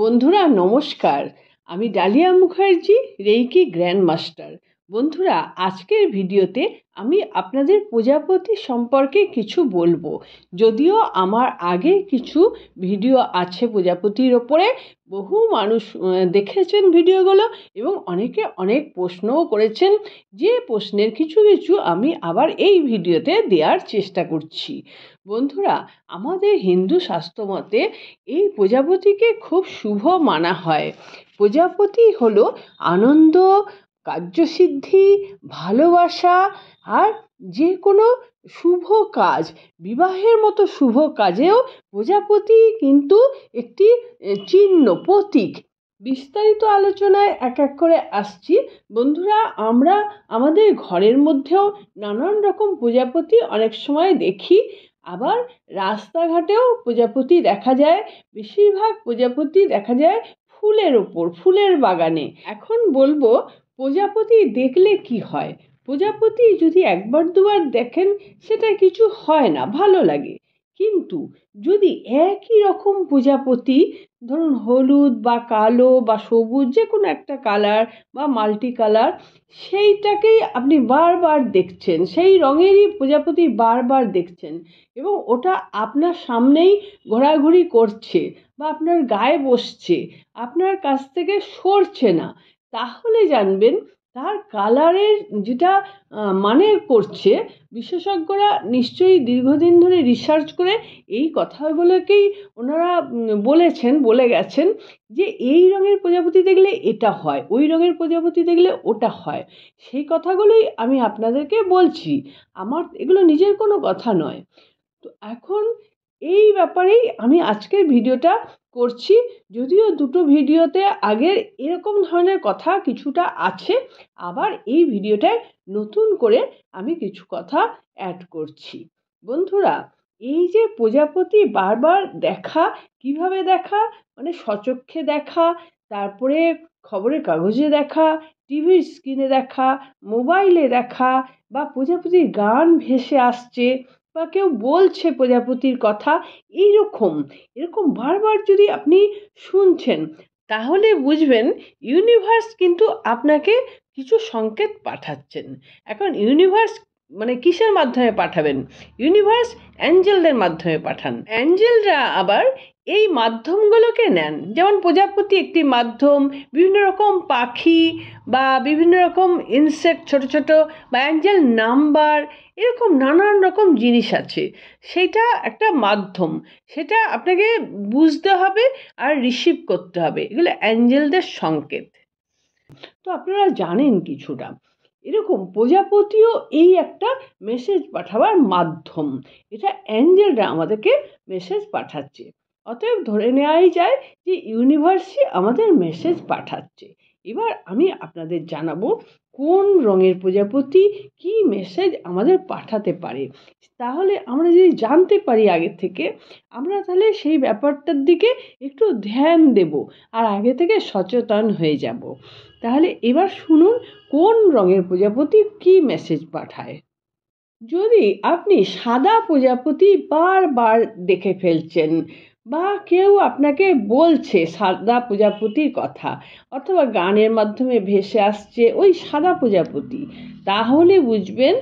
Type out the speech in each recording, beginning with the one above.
বন্ধুরা নমস্কার আমি Dalia Mukherjee Reiki grand master বন্ধুরা আজকের ভিডিওতে আমি আপনাদের প্রজাপতি সম্পর্কে কিছু বলবো যদিও আমার আগে কিছু ভিডিও আছে প্রজাপতির ওপরে বহু মানুষ দেখেছেন ভিডিওগুলো এবং অনেকে অনেক প্রশ্নও করেছেন যে প্রশ্নের কিছু কিছু আমি আবার এই ভিডিওতে দেওয়ার চেষ্টা করছি বন্ধুরা আমাদের হিন্দু শাস্ত্র মতে এই প্রজাপতিকে খুব শুভ মানা হয় প্রজাপতি হলো আনন্দ কার্যসিদ্ধি ভালোবাসা আর যে কোনো শুভ কাজ বিবাহের মতো শুভ কাজেও প্রজাপতি কিন্তু একটি চিহ্ন প্রতীক বিস্তারিত আলোচনায় এক এক করে আসছি বন্ধুরা আমরা আমাদের ঘরের মধ্যেও নানান রকম প্রজাপতি অনেক সময় দেখি আবার রাস্তাঘাটেও প্রজাপতি দেখা যায় বেশিরভাগ প্রজাপতি দেখা যায় ফুলের ওপর ফুলের বাগানে এখন বলবো প্রজাপতি দেখলে কি হয় প্রজাপতি যদি একবার দুবার দেখেন সেটা কিছু হয় না ভালো লাগে কিন্তু যদি একই রকম প্রজাপতি ধরুন হলুদ বা কালো বা সবুজ যে কোনো একটা কালার বা মাল্টি কালার সেইটাকেই আপনি বারবার দেখছেন সেই রঙেরই প্রজাপতি বারবার দেখছেন এবং ওটা আপনার সামনেই ঘোরাঘুরি করছে বা আপনার গায়ে বসছে আপনার কাছ থেকে সরছে না তাহলে জানবেন তার কালারের যেটা মানে করছে বিশেষজ্ঞরা নিশ্চয়ই দীর্ঘদিন ধরে রিসার্চ করে এই কথাগুলোকেই ওনারা বলেছেন বলে গেছেন যে এই রঙের প্রজাপতি দেখলে এটা হয় ওই রঙের প্রজাপতি দেখলে ওটা হয় সেই কথাগুলোই আমি আপনাদেরকে বলছি আমার এগুলো নিজের কোনো কথা নয় তো এখন এই ব্যাপারেই আমি আজকের ভিডিওটা করছি যদিও দুটো ভিডিওতে আগের এরকম ধরনের কথা কিছুটা আছে আবার এই ভিডিওটায় নতুন করে আমি কিছু কথা অ্যাড করছি বন্ধুরা এই যে প্রজাপতি বারবার দেখা কিভাবে দেখা মানে সচক্ষে দেখা তারপরে খবরের কাগজে দেখা টিভির স্ক্রিনে দেখা মোবাইলে দেখা বা প্রজাপতির গান ভেসে আসছে বা কেউ বলছে প্রজাপতির কথা এইরকম এরকম বারবার যদি আপনি শুনছেন তাহলে বুঝবেন ইউনিভার্স কিন্তু আপনাকে কিছু সংকেত পাঠাচ্ছেন এখন ইউনিভার্স মানে কিসের মাধ্যমে পাঠাবেন ইউনিভার্স অ্যাঞ্জেলদের মাধ্যমে পাঠান অ্যাঞ্জেলরা আবার এই মাধ্যমগুলোকে নেন যেমন প্রজাপতি একটি মাধ্যম বিভিন্ন রকম পাখি বা বিভিন্ন রকম ইনসেক্ট ছোট ছোট বা অ্যাঞ্জেল নাম্বার এরকম নানান রকম জিনিস আছে সেটা একটা মাধ্যম সেটা আপনাকে বুঝতে হবে আর রিসিভ করতে হবে এগুলো অ্যাঞ্জেলদের সংকেত তো আপনারা জানেন কিছুটা এরকম প্রজাপতিও এই একটা মেসেজ পাঠাবার মাধ্যম এটা অ্যাঞ্জেলরা আমাদেরকে মেসেজ পাঠাচ্ছে অতএব ধরে নেওয়াই যায় যে ইউনিভার্সই আমাদের মেসেজ পাঠাচ্ছে এবার আমি আপনাদের জানাবো কোন রঙের প্রজাপতি কি মেসেজ আমাদের পাঠাতে পারে তাহলে আমরা যদি জানতে পারি আগে থেকে আমরা তাহলে সেই ব্যাপারটার দিকে একটু ধ্যান দেব আর আগে থেকে সচেতন হয়ে যাব তাহলে এবার শুনুন কোন রঙের প্রজাপতি কি মেসেজ পাঠায় যদি আপনি সাদা প্রজাপতি বারবার দেখে ফেলছেন বা কেউ আপনাকে বলছে সাদা প্রজাপতির কথা অথবা গানের মাধ্যমে ভেসে আসছে ওই সাদা প্রজাপতি তাহলে বুঝবেন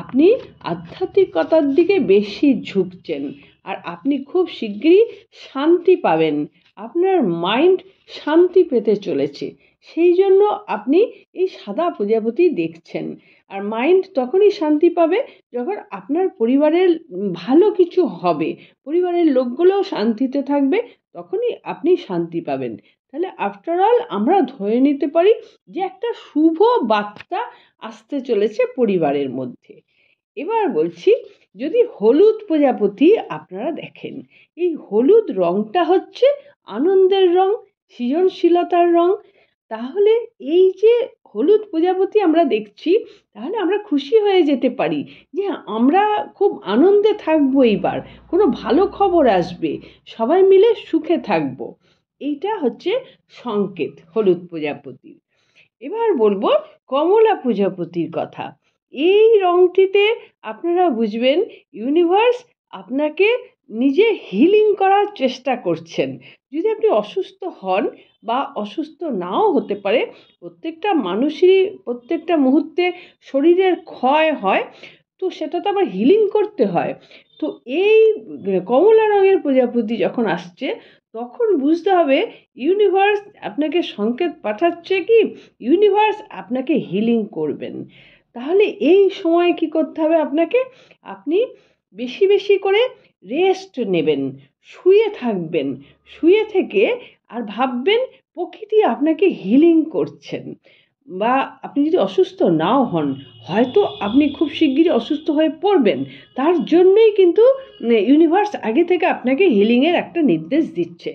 আপনি আধ্যাত্মিকতার দিকে বেশি ঝুঁকছেন আর আপনি খুব শীঘ্রই শান্তি পাবেন আপনার মাইন্ড শান্তি পেতে চলেছে সেই জন্য আপনি এই সাদা প্রজাপতি দেখছেন আর মাইন্ড তখনই শান্তি পাবে যখন আপনার পরিবারের ভালো কিছু হবে পরিবারের লোকগুলোও শান্তিতে থাকবে তখনই আপনি শান্তি পাবেন তাহলে আফটারঅল আমরা ধরে নিতে পারি যে একটা শুভ বার্তা আসতে চলেছে পরিবারের মধ্যে এবার বলছি যদি হলুদ প্রজাপতি আপনারা দেখেন এই হলুদ রঙটা হচ্ছে আনন্দের রং সৃজনশীলতার রং তাহলে এই যে হলুদ প্রজাপতি আমরা দেখছি তাহলে আমরা খুশি হয়ে যেতে পারি যে আমরা খুব আনন্দে থাকবো এইবার কোনো ভালো খবর আসবে সবাই মিলে সুখে থাকব এইটা হচ্ছে সংকেত হলুদ প্রজাপতির এবার বলবো কমলা প্রজাপতির কথা এই রঙটিতে আপনারা বুঝবেন ইউনিভার্স আপনাকে নিজে হিলিং করার চেষ্টা করছেন যদি আপনি অসুস্থ হন বা অসুস্থ নাও হতে পারে প্রত্যেকটা মানুষেরই প্রত্যেকটা মুহূর্তে শরীরের ক্ষয় হয় তো সেটা তো আবার হিলিং করতে হয় তো এই কমলা রঙের প্রজাপতি যখন আসছে তখন বুঝতে হবে ইউনিভার্স আপনাকে সংকেত পাঠাচ্ছে কি ইউনিভার্স আপনাকে হিলিং করবেন তাহলে এই সময় কি করতে হবে আপনাকে আপনি বেশি বেশি করে রেস্ট নেবেন শুয়ে থাকবেন শুয়ে থেকে আর ভাববেন প্রকৃতি আপনাকে হিলিং করছেন বা আপনি যদি অসুস্থ নাও হন হয়তো আপনি খুব শিগগিরই অসুস্থ হয়ে পড়বেন তার জন্যই কিন্তু ইউনিভার্স আগে থেকে আপনাকে হিলিংয়ের একটা নির্দেশ দিচ্ছে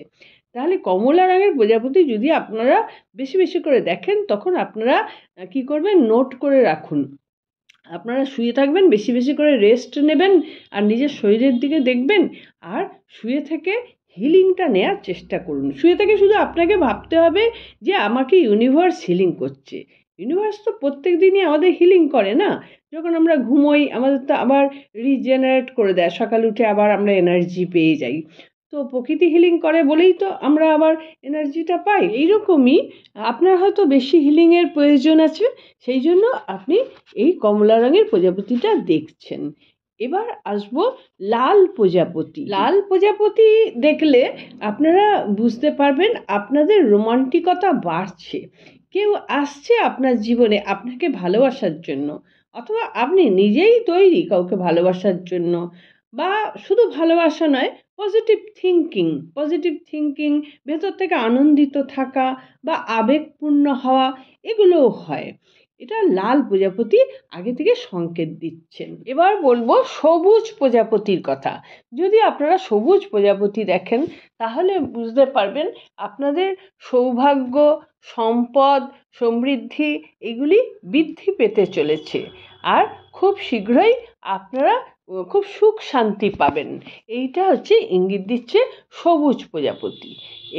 তাহলে কমলা রঙের প্রজাপতি যদি আপনারা বেশি বেশি করে দেখেন তখন আপনারা কি করবেন নোট করে রাখুন আপনারা শুয়ে থাকবেন বেশি বেশি করে রেস্ট নেবেন আর নিজের শরীরের দিকে দেখবেন আর শুয়ে থেকে হিলিংটা নেওয়ার চেষ্টা করুন শুয়ে থেকে শুধু আপনাকে ভাবতে হবে যে আমাকে ইউনিভার্স হিলিং করছে ইউনিভার্স তো প্রত্যেক দিনই আমাদের হিলিং করে না যখন আমরা ঘুমোই আমাদের তো আবার রিজেনারেট করে দেয় সকালে উঠে আবার আমরা এনার্জি পেয়ে যাই তো প্রকৃতি হিলিং করে বলেই তো আমরা আবার এনার্জিটা পাই এইরকমই আপনার হয়তো বেশি হিলিংয়ের প্রয়োজন আছে সেই জন্য আপনি এই কমলা রঙের প্রজাপতিটা দেখছেন এবার আসব লাল প্রজাপতি লাল প্রজাপতি দেখলে আপনারা বুঝতে পারবেন আপনাদের রোমান্টিকতা বাড়ছে কেউ আসছে আপনার জীবনে আপনাকে ভালোবাসার জন্য অথবা আপনি নিজেই তৈরি কাউকে ভালোবাসার জন্য বা শুধু ভালোবাসা নয় পজিটিভ থিঙ্কিং পজিটিভ থিঙ্কিং ভেতর থেকে আনন্দিত থাকা বা আবেগপূর্ণ হওয়া এগুলোও হয় এটা লাল প্রজাপতি আগে থেকে সংকেত দিচ্ছেন এবার বলবো সবুজ প্রজাপতির কথা যদি আপনারা সবুজ প্রজাপতি দেখেন তাহলে বুঝতে পারবেন আপনাদের সৌভাগ্য সম্পদ সমৃদ্ধি এগুলি বৃদ্ধি পেতে চলেছে আর খুব শীঘ্রই আপনারা খুব সুখ শান্তি পাবেন এইটা হচ্ছে ইঙ্গিত দিচ্ছে সবুজ প্রজাপতি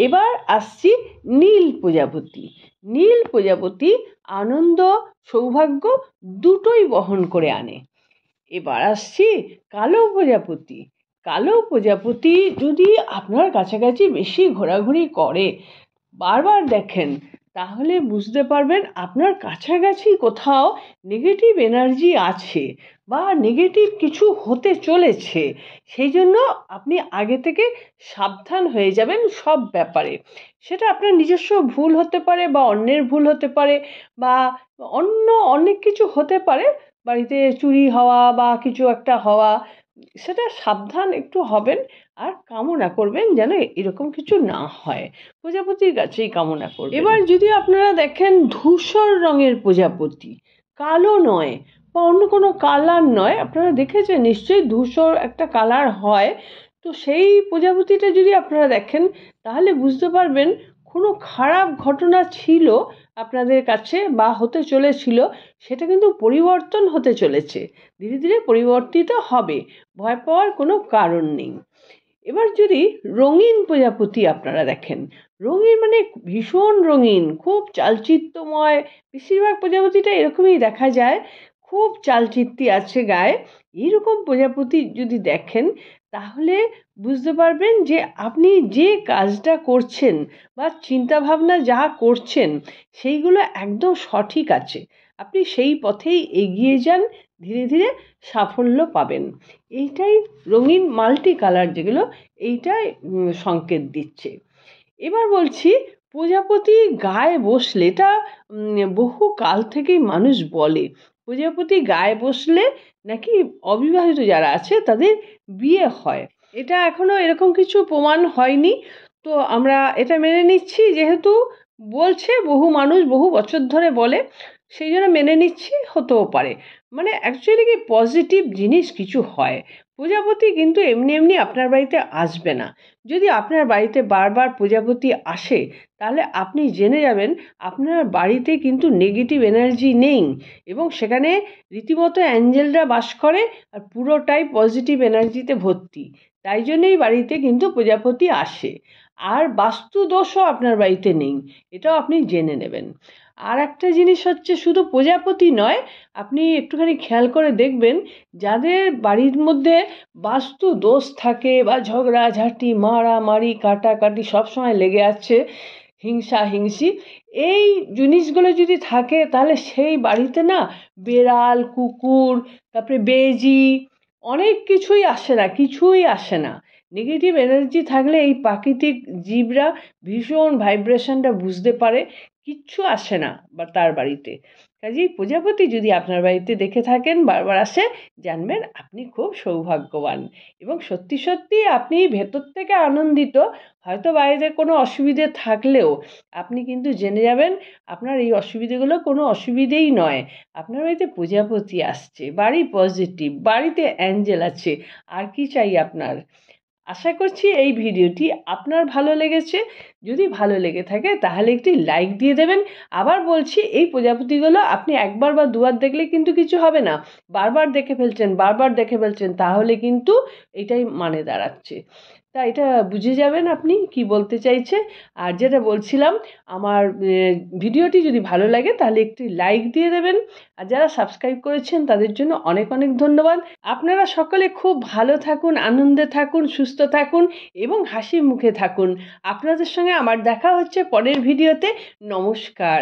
এবার আসছি নীল প্রজাপতি নীল প্রজাপতি আনন্দ সৌভাগ্য দুটোই বহন করে আনে এবার আসছি কালো প্রজাপতি কালো প্রজাপতি যদি আপনার কাছাকাছি বেশি ঘোরাঘুরি করে বারবার দেখেন তাহলে বুঝতে পারবেন আপনার কাছাকাছি কোথাও নেগেটিভ এনার্জি আছে বা নেগেটিভ কিছু হতে চলেছে সেই জন্য আপনি আগে থেকে সাবধান হয়ে যাবেন সব ব্যাপারে সেটা আপনার নিজস্ব ভুল হতে পারে বা অন্যের ভুল হতে পারে বা অন্য অনেক কিছু হতে পারে বাড়িতে চুরি হওয়া বা কিছু একটা হওয়া সেটা সাবধান একটু হবেন আর কামনা করবেন যেন এরকম কিছু না হয় প্রজাপতির কাছেই কামনা করবেন এবার যদি আপনারা দেখেন ধূসর রঙের প্রজাপতি কালো নয় বা অন্য কোনো কালার নয় আপনারা দেখেছেন নিশ্চয়ই ধূসর একটা কালার হয় তো সেই প্রজাপতিটা যদি আপনারা দেখেন তাহলে বুঝতে পারবেন কোনো খারাপ ঘটনা ছিল আপনাদের কাছে বা হতে চলেছিল সেটা কিন্তু পরিবর্তন হতে চলেছে ধীরে ধীরে পরিবর্তিত হবে ভয় পাওয়ার কোনো কারণ নেই এবার যদি রঙিন প্রজাপতি আপনারা দেখেন রঙিন মানে ভীষণ রঙিন খুব চালচিত্রময় বেশিরভাগ প্রজাপতিটা এরকমই দেখা যায় খুব চালচিত্তি আছে গায়ে এইরকম প্রজাপতি যদি দেখেন তাহলে বুঝতে পারবেন যে আপনি যে কাজটা করছেন বা চিন্তাভাবনা যা করছেন সেইগুলো একদম সঠিক আছে আপনি সেই পথেই এগিয়ে যান ধীরে ধীরে সাফল্য পাবেন এইটাই রঙিন মাল্টি কালার যেগুলো এইটাই সংকেত দিচ্ছে এবার বলছি প্রজাপতি গায়ে বসলে এটা বহু কাল থেকেই মানুষ বলে প্রজাপতি গায়ে বসলে নাকি অবিবাহিত যারা আছে তাদের বিয়ে হয় এটা এখনও এরকম কিছু প্রমাণ হয়নি তো আমরা এটা মেনে নিচ্ছি যেহেতু বলছে বহু মানুষ বহু বছর ধরে বলে সেই জন্য মেনে নিচ্ছি হতেও পারে মানে অ্যাকচুয়ালি কি পজিটিভ জিনিস কিছু হয় প্রজাপতি কিন্তু এমনি এমনি আপনার বাড়িতে আসবে না যদি আপনার বাড়িতে বারবার প্রজাপতি আসে তাহলে আপনি জেনে যাবেন আপনার বাড়িতে কিন্তু নেগেটিভ এনার্জি নেই এবং সেখানে রীতিমতো অ্যাঞ্জেলরা বাস করে আর পুরোটাই পজিটিভ এনার্জিতে ভর্তি তাই জন্যই বাড়িতে কিন্তু প্রজাপতি আসে আর বাস্তুদোষও আপনার বাড়িতে নেই এটাও আপনি জেনে নেবেন আর একটা জিনিস হচ্ছে শুধু প্রজাপতি নয় আপনি একটুখানি খেয়াল করে দেখবেন যাদের বাড়ির মধ্যে বাস্তু দোষ থাকে বা ঝগড়াঝাটি মারামারি কাটাকাটি সবসময় লেগে আছে হিংসা হিংসি এই জিনিসগুলো যদি থাকে তাহলে সেই বাড়িতে না বেড়াল কুকুর তারপরে বেজি অনেক কিছুই আসে না কিছুই আসে না নেগেটিভ এনার্জি থাকলে এই প্রাকৃতিক জীবরা ভীষণ ভাইব্রেশনটা বুঝতে পারে কিচ্ছু আসে না বা তার বাড়িতে কাজেই প্রজাপতি যদি আপনার বাড়িতে দেখে থাকেন বারবার আসে জানবেন আপনি খুব সৌভাগ্যবান এবং সত্যি সত্যি আপনি ভেতর থেকে আনন্দিত হয়তো বাইরে কোনো অসুবিধে থাকলেও আপনি কিন্তু জেনে যাবেন আপনার এই অসুবিধেগুলো কোনো অসুবিধেই নয় আপনার বাড়িতে প্রজাপতি আসছে বাড়ি পজিটিভ বাড়িতে অ্যাঞ্জেল আছে আর কি চাই আপনার আশা করছি এই ভিডিওটি আপনার ভালো লেগেছে যদি ভালো লেগে থাকে তাহলে একটি লাইক দিয়ে দেবেন আবার বলছি এই প্রজাপতিগুলো আপনি একবার বা দুবার দেখলে কিন্তু কিছু হবে না বারবার দেখে ফেলছেন বারবার দেখে ফেলছেন তাহলে কিন্তু এটাই মানে দাঁড়াচ্ছে তা এটা বুঝে যাবেন আপনি কি বলতে চাইছে আর যেটা বলছিলাম আমার ভিডিওটি যদি ভালো লাগে তাহলে একটি লাইক দিয়ে দেবেন আর যারা সাবস্ক্রাইব করেছেন তাদের জন্য অনেক অনেক ধন্যবাদ আপনারা সকলে খুব ভালো থাকুন আনন্দে থাকুন সুস্থ থাকুন এবং হাসি মুখে থাকুন আপনাদের সঙ্গে আমার দেখা হচ্ছে পরের ভিডিওতে নমস্কার